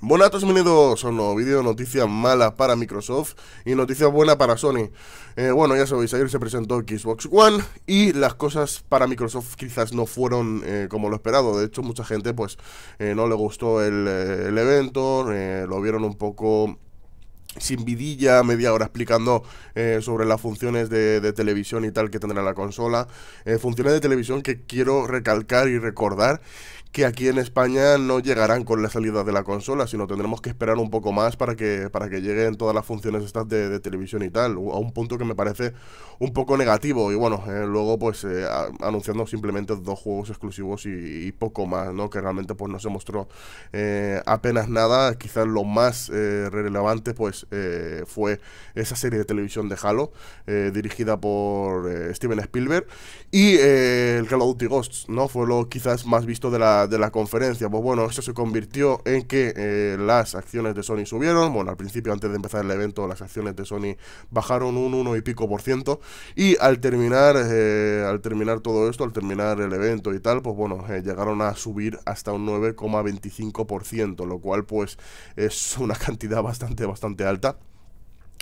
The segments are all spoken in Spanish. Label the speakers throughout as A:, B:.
A: Buenas, bienvenidos a un nuevo vídeo, noticias malas para Microsoft y noticias buenas para Sony. Eh, bueno, ya sabéis, ayer se presentó Xbox One y las cosas para Microsoft quizás no fueron eh, como lo esperado. De hecho, mucha gente pues eh, no le gustó el, evento, lo vieron un poco sin vidilla, media hora explicando sobre las funciones de, televisión y tal que tendrá la consola. funciones de televisión que quiero recalcar y recordar que aquí en España no llegarán con la salida de la consola, sino tendremos que esperar un poco más para que, para que lleguen todas las funciones estas de, televisión y tal, a un punto que me parece un poco negativo. Y bueno, eh, luego pues eh, anunciando simplemente dos juegos exclusivos y, poco más, ¿no? Que realmente pues no se mostró eh, apenas nada. Quizás lo más relevante pues fue esa serie de televisión de Halo, dirigida por Steven Spielberg, y el Call of Duty Ghosts, ¿no? Fue lo quizás más visto de la conferencia. Pues bueno, eso se convirtió en que eh, las acciones de Sony subieron. Bueno, al principio, antes de empezar el evento, las acciones de Sony bajaron un 1 y pico por ciento. Y al terminar, eh, al terminar todo esto, al terminar el evento y tal, pues bueno, eh, llegaron a subir hasta un 9,25%, por ciento, lo cual pues es una cantidad bastante, bastante alta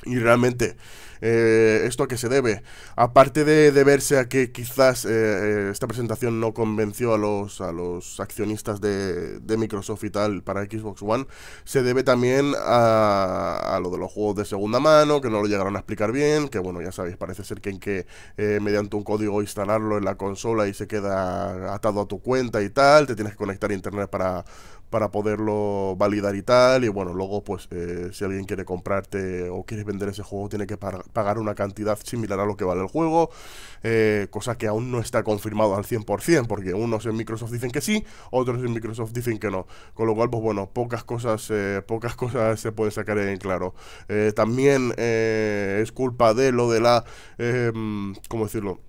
A: y realmente eh, esto a qué se debe. Aparte de deberse a que quizás eh, eh, esta presentación no convenció a los, a los accionistas de, Microsoft y tal para Xbox One, se debe también a, lo de los juegos de segunda mano, que no lo llegaron a explicar bien, que bueno, ya sabéis, parece ser que en que mediante un código instalarlo en la consola y se queda atado a tu cuenta y tal, te tienes que conectar a internet para para poderlo validar y tal. Y bueno, luego pues eh, si alguien quiere comprarte o quieres vender ese juego tiene que pagar una cantidad similar a lo que vale el juego, eh, cosa que aún no está confirmado al 100%, porque unos en Microsoft dicen que sí, otros en Microsoft dicen que no. Con lo cual, pues bueno, pocas cosas, eh, pocas cosas se pueden sacar en claro. también es culpa de lo de la... ¿Cómo decirlo?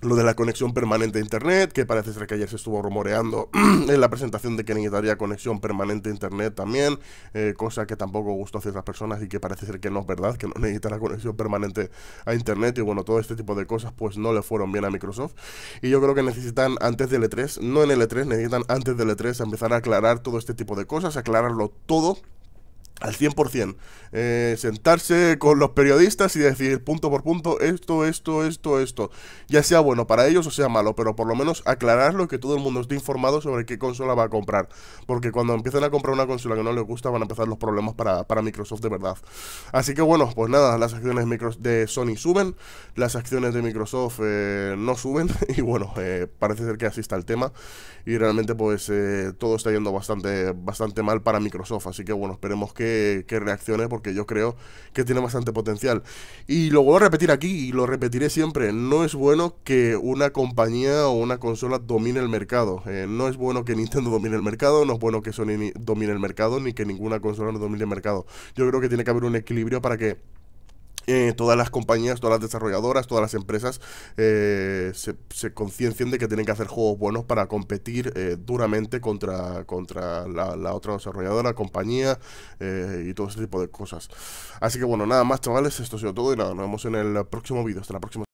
A: lo de la conexión permanente a internet, que parece ser que ayer se estuvo rumoreando en la presentación de que necesitaría conexión permanente a internet también, eh, cosa que tampoco gustó a ciertas personas y que parece ser que no es verdad, que no necesita la conexión permanente a internet y bueno, todo este tipo de cosas pues no le fueron bien a Microsoft y yo creo que necesitan antes del E3, no en el E3, necesitan antes del E3 empezar a aclarar todo este tipo de cosas, aclararlo todo al 100%. Eh, sentarse con los periodistas y decir punto por punto esto, esto, esto, esto. Ya sea bueno para ellos o sea malo, pero por lo menos aclararlo que todo el mundo esté informado sobre qué consola va a comprar. Porque cuando empiecen a comprar una consola que no les gusta van a empezar los problemas para, Microsoft de verdad. Así que bueno, pues nada, las acciones de Sony suben, las acciones de Microsoft eh, no suben y bueno, eh, parece ser que así está el tema. Y realmente pues todo está yendo bastante, bastante mal para Microsoft. Así que bueno, esperemos que que, reaccione porque yo creo que tiene bastante potencial. Y lo voy a repetir aquí y lo repetiré siempre, no es bueno que una compañía o una consola domine el mercado. Eh, no es bueno que Nintendo domine el mercado, no es bueno que Sony domine el mercado, ni que ninguna consola no domine el mercado. Yo creo que tiene que haber un equilibrio para que eh, todas las compañías, todas las desarrolladoras, todas las empresas eh, se, se conciencien de que tienen que hacer juegos buenos para competir eh, duramente contra, contra la, la otra desarrolladora, compañía y todo ese tipo de cosas. Así que bueno, nada más chavales, esto ha sido todo y nada, nos vemos en el próximo vídeo, hasta la próxima.